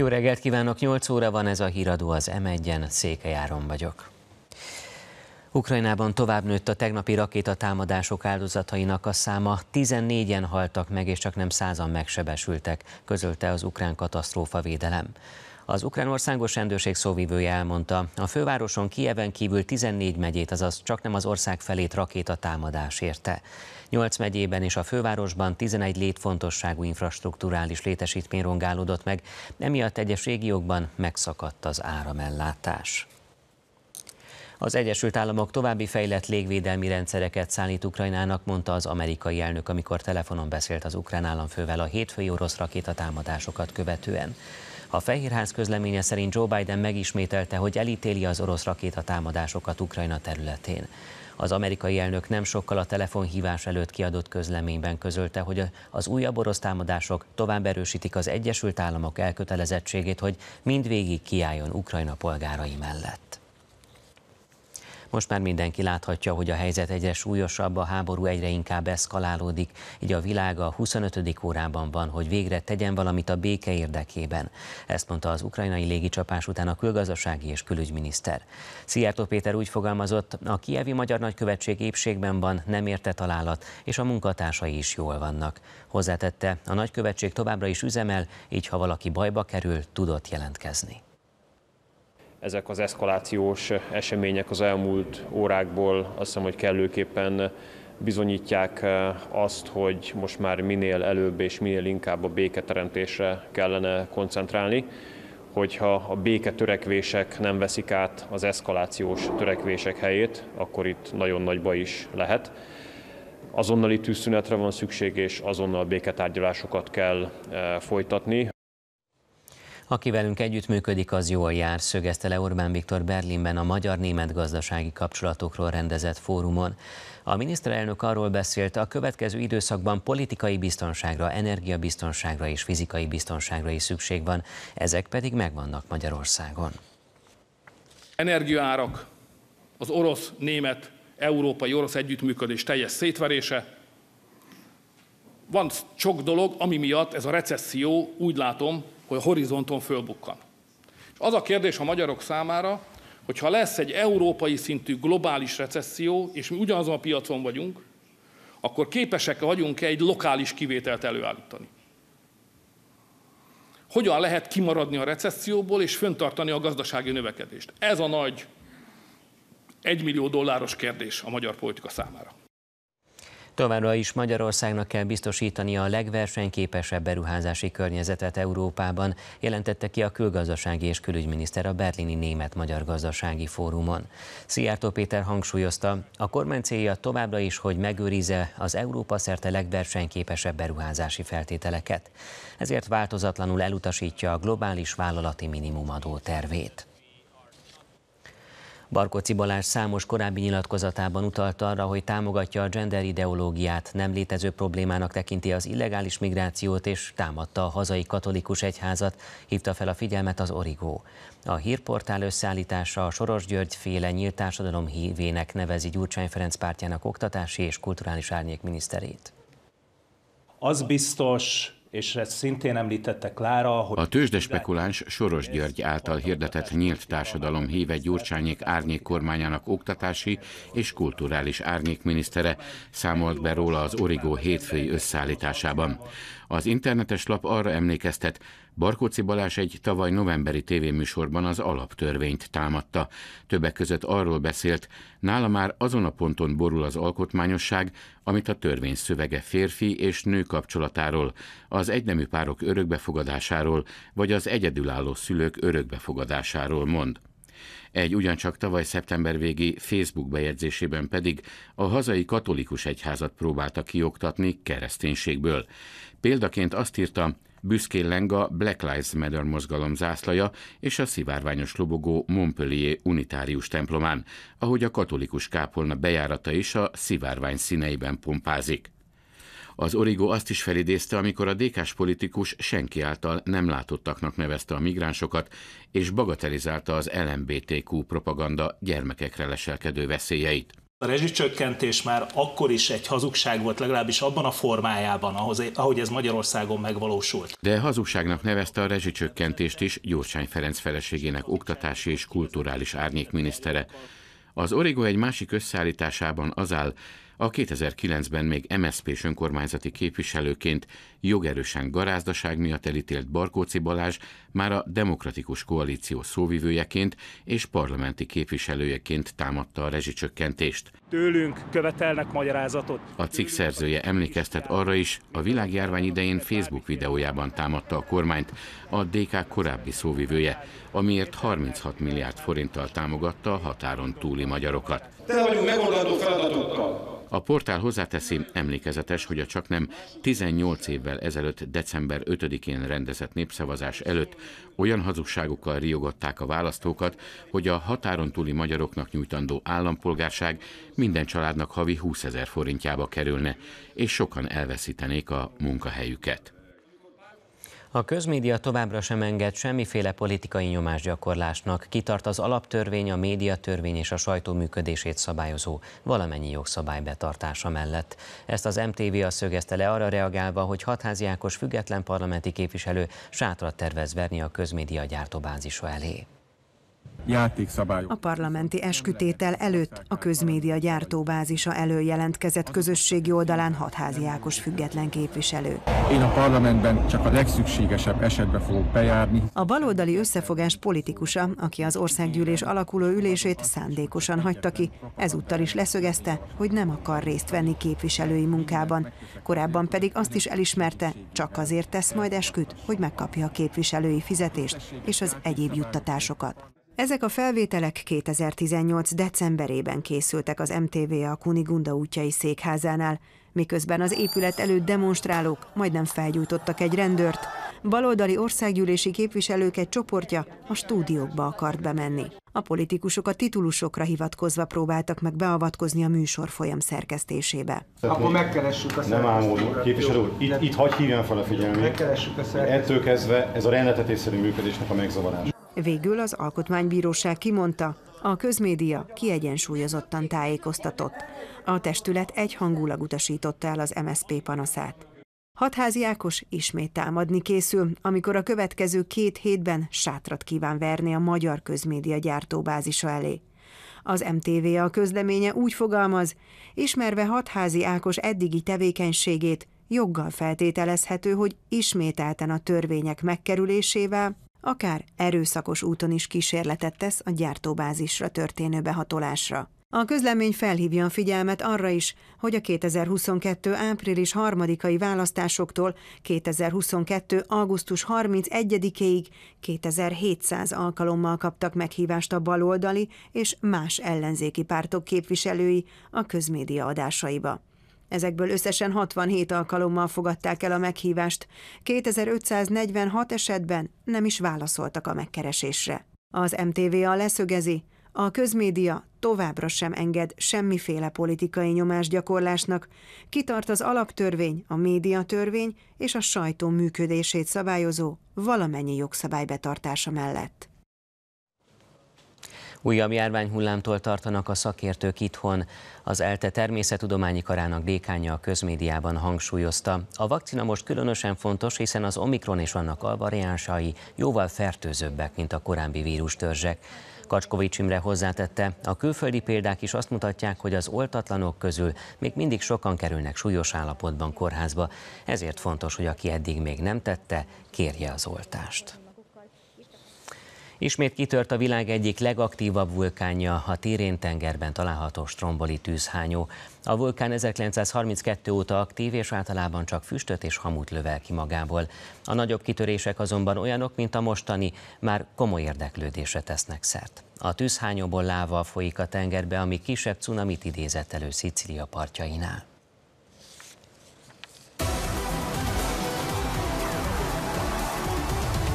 Jó reggelt kívánok, 8 óra van ez a híradó az M1-en, Székelyáron vagyok. Ukrajnában tovább nőtt a tegnapi rakéta támadások áldozatainak a száma. 14-en haltak meg, és csak nem százan megsebesültek, közölte az ukrán katasztrófa védelem. Az ukrán országos rendőrség szóvívője elmondta, a fővároson Kieven kívül 14 megyét, azaz csak nem az ország felét támadás érte. 8 megyében és a fővárosban 11 létfontosságú infrastruktúrális létesítmény rongálódott meg, emiatt egyes régiókban megszakadt az áramellátás. Az Egyesült Államok további fejlett légvédelmi rendszereket szállít Ukrajnának, mondta az amerikai elnök, amikor telefonon beszélt az ukrán államfővel a hétfői orosz rakétatámadásokat követően. A Fehérház közleménye szerint Joe Biden megismételte, hogy elítéli az orosz támadásokat Ukrajna területén. Az amerikai elnök nem sokkal a telefonhívás előtt kiadott közleményben közölte, hogy az újabb orosz támadások tovább erősítik az Egyesült Államok elkötelezettségét, hogy mindvégig kiálljon Ukrajna polgárai mellett. Most már mindenki láthatja, hogy a helyzet egyre súlyosabb, a háború egyre inkább eszkalálódik, így a világ a 25. órában van, hogy végre tegyen valamit a béke érdekében. Ezt mondta az ukrajnai légicsapás után a külgazdasági és külügyminiszter. Szijjártó Péter úgy fogalmazott, a kievi magyar nagykövetség épségben van, nem érte találat, és a munkatársai is jól vannak. Hozzátette, a nagykövetség továbbra is üzemel, így ha valaki bajba kerül, tudott jelentkezni ezek az eszkalációs események az elmúlt órákból azt hiszem, hogy kellőképpen bizonyítják eh, azt, hogy most már minél előbb és minél inkább a béketeremtésre kellene koncentrálni, hogyha a béketörekvések nem veszik át az eszkalációs törekvések helyét, akkor itt nagyon nagy baj is lehet. Azonnali tűzszünetre van szükség, és azonnal béketárgyalásokat kell eh, folytatni. Aki velünk együttműködik, az jól jár, szögezte le Orbán Viktor Berlinben a magyar-német gazdasági kapcsolatokról rendezett fórumon. A miniszterelnök arról beszélt, a következő időszakban politikai biztonságra, energiabiztonságra és fizikai biztonságra is szükség van, ezek pedig megvannak Magyarországon. Energiaárak, az orosz-német, európai-orosz együttműködés teljes szétverése, van sok dolog, ami miatt ez a recesszió, úgy látom, hogy a horizonton fölbukkan. És az a kérdés a magyarok számára, hogy ha lesz egy európai szintű globális recesszió, és mi ugyanazon a piacon vagyunk, akkor képesek vagyunk-e egy lokális kivételt előállítani? Hogyan lehet kimaradni a recesszióból és föntartani a gazdasági növekedést? Ez a nagy egymillió dolláros kérdés a magyar politika számára. Továbbra is Magyarországnak kell biztosítani a legversenyképesebb beruházási környezetet Európában, jelentette ki a külgazdasági és külügyminiszter a berlini német-magyar gazdasági fórumon. Szijjártó Péter hangsúlyozta, a kormány célja továbbra is, hogy megőrize az Európa szerte legversenyképesebb beruházási feltételeket. Ezért változatlanul elutasítja a globális vállalati minimumadó tervét. Barkóci Balázs számos korábbi nyilatkozatában utalt arra, hogy támogatja a gender ideológiát, nem létező problémának tekinti az illegális migrációt és támadta a hazai katolikus egyházat, hívta fel a figyelmet az Origó. A hírportál összeállítása a Soros György féle nyílt társadalom hívének nevezi Gyurcsány Ferenc pártjának oktatási és kulturális miniszterét. Az biztos, és ezt szintén említette Klára, hogy... A tőzsdespekuláns Soros György által hirdetett nyílt társadalom híve Gyurcsányék árnyék kormányának oktatási és kulturális minisztere számolt be róla az Origó hétfői összeállításában. Az internetes lap arra emlékeztet, Barkóci Balázs egy tavaly novemberi tévéműsorban az alaptörvényt támadta. Többek között arról beszélt, nála már azon a ponton borul az alkotmányosság, amit a törvény szövege férfi és nő kapcsolatáról, az egynemű párok örökbefogadásáról, vagy az egyedülálló szülők örökbefogadásáról mond. Egy ugyancsak tavaly szeptember végi Facebook bejegyzésében pedig a hazai katolikus egyházat próbálta kioktatni kereszténységből. Példaként azt írta, büszkén leng a Black Lives Matter mozgalom zászlaja és a szivárványos lobogó Montpellier unitárius templomán, ahogy a katolikus kápolna bejárata is a szivárvány színeiben pompázik. Az origó azt is felidézte, amikor a dk politikus senki által nem látottaknak nevezte a migránsokat, és bagatelizálta az LMBTQ propaganda gyermekekre leselkedő veszélyeit a rezsicsökkentés már akkor is egy hazugság volt, legalábbis abban a formájában, ahhoz, ahogy ez Magyarországon megvalósult. De hazugságnak nevezte a rezsicsökkentést is Gyurcsány Ferenc feleségének oktatási és kulturális árnyékminisztere. Az Origo egy másik összeállításában az áll, a 2009-ben még MSZP s önkormányzati képviselőként jogerősen garázdaság miatt elítélt Barkóci Balázs már a Demokratikus Koalíció szóvivőjeként és parlamenti képviselőjeként támadta a rezsicsökkentést. Tőlünk követelnek magyarázatot. A cikk szerzője emlékeztet arra is, a világjárvány idején Facebook videójában támadta a kormányt, a DK korábbi szóvivője, amiért 36 milliárd forinttal támogatta a határon túli magyarokat. Te vagyunk megoldandó feladatokkal. A portál hozzáteszi, emlékezetes, hogy a csak nem 18 évvel évvel ezelőtt december 5-én rendezett népszavazás előtt olyan hazugságokkal riogatták a választókat, hogy a határon túli magyaroknak nyújtandó állampolgárság minden családnak havi 20 ezer forintjába kerülne, és sokan elveszítenék a munkahelyüket. A közmédia továbbra sem enged semmiféle politikai nyomásgyakorlásnak. Kitart az alaptörvény, a médiatörvény és a sajtó működését szabályozó valamennyi jogszabály betartása mellett. Ezt az MTV a szögezte le arra reagálva, hogy hatháziákos független parlamenti képviselő sátrat tervez verni a közmédia gyártóbázisa elé. A parlamenti eskütétel előtt a közmédia gyártóbázisa előjelentkezett közösségi oldalán hatházi Ákos független képviselő. Én a parlamentben csak a legszükségesebb esetbe fogok bejárni. A baloldali összefogás politikusa, aki az országgyűlés alakuló ülését szándékosan hagyta ki, ezúttal is leszögezte, hogy nem akar részt venni képviselői munkában. Korábban pedig azt is elismerte, csak azért tesz majd esküt, hogy megkapja a képviselői fizetést és az egyéb juttatásokat. Ezek a felvételek 2018. decemberében készültek az MTVA Kunigunda útjai székházánál, miközben az épület előtt demonstrálók majdnem felgyújtottak egy rendőrt, baloldali országgyűlési képviselők egy csoportja a stúdiókba akart bemenni. A politikusok a titulusokra hivatkozva próbáltak meg beavatkozni a műsor folyam szerkesztésébe. Akkor megkeressük a Nem ám képviselő úr, itt, itt hagyj hívjam fel a figyelmét. Megkeressük a szerkesztést. Ettől kezdve ez a rendetetésszerű működésnek a megzavarása. Végül az Alkotmánybíróság kimondta, a közmédia kiegyensúlyozottan tájékoztatott. A testület egyhangulag utasította el az MSZP panaszát. Hatházi Ákos ismét támadni készül, amikor a következő két hétben sátrat kíván verni a magyar közmédia gyártóbázisa elé. Az MTV a közleménye úgy fogalmaz, ismerve Hatházi Ákos eddigi tevékenységét, joggal feltételezhető, hogy ismételten a törvények megkerülésével akár erőszakos úton is kísérletet tesz a gyártóbázisra történő behatolásra. A közlemény felhívja a figyelmet arra is, hogy a 2022. április 3-ai választásoktól 2022. augusztus 31-ig 2700 alkalommal kaptak meghívást a baloldali és más ellenzéki pártok képviselői a közmédia adásaiba. Ezekből összesen 67 alkalommal fogadták el a meghívást. 2546 esetben nem is válaszoltak a megkeresésre. Az MTVA leszögezi, a közmédia továbbra sem enged semmiféle politikai gyakorlásnak. kitart az alaptörvény, a médiatörvény és a sajtó működését szabályozó valamennyi jogszabály betartása mellett. Újabb járványhullámtól tartanak a szakértők itthon. Az ELTE természettudományi karának dékánya a közmédiában hangsúlyozta. A vakcina most különösen fontos, hiszen az Omikron és annak alvariánsai jóval fertőzőbbek, mint a korábbi vírustörzsek. Kacskovics Imre hozzátette, a külföldi példák is azt mutatják, hogy az oltatlanok közül még mindig sokan kerülnek súlyos állapotban kórházba, ezért fontos, hogy aki eddig még nem tette, kérje az oltást. Ismét kitört a világ egyik legaktívabb vulkánja, a Tirén tengerben található stromboli tűzhányó. A vulkán 1932 óta aktív, és általában csak füstöt és hamut lövel ki magából. A nagyobb kitörések azonban olyanok, mint a mostani, már komoly érdeklődésre tesznek szert. A tűzhányóból láva folyik a tengerbe, ami kisebb cunamit idézett elő Szicília partjainál.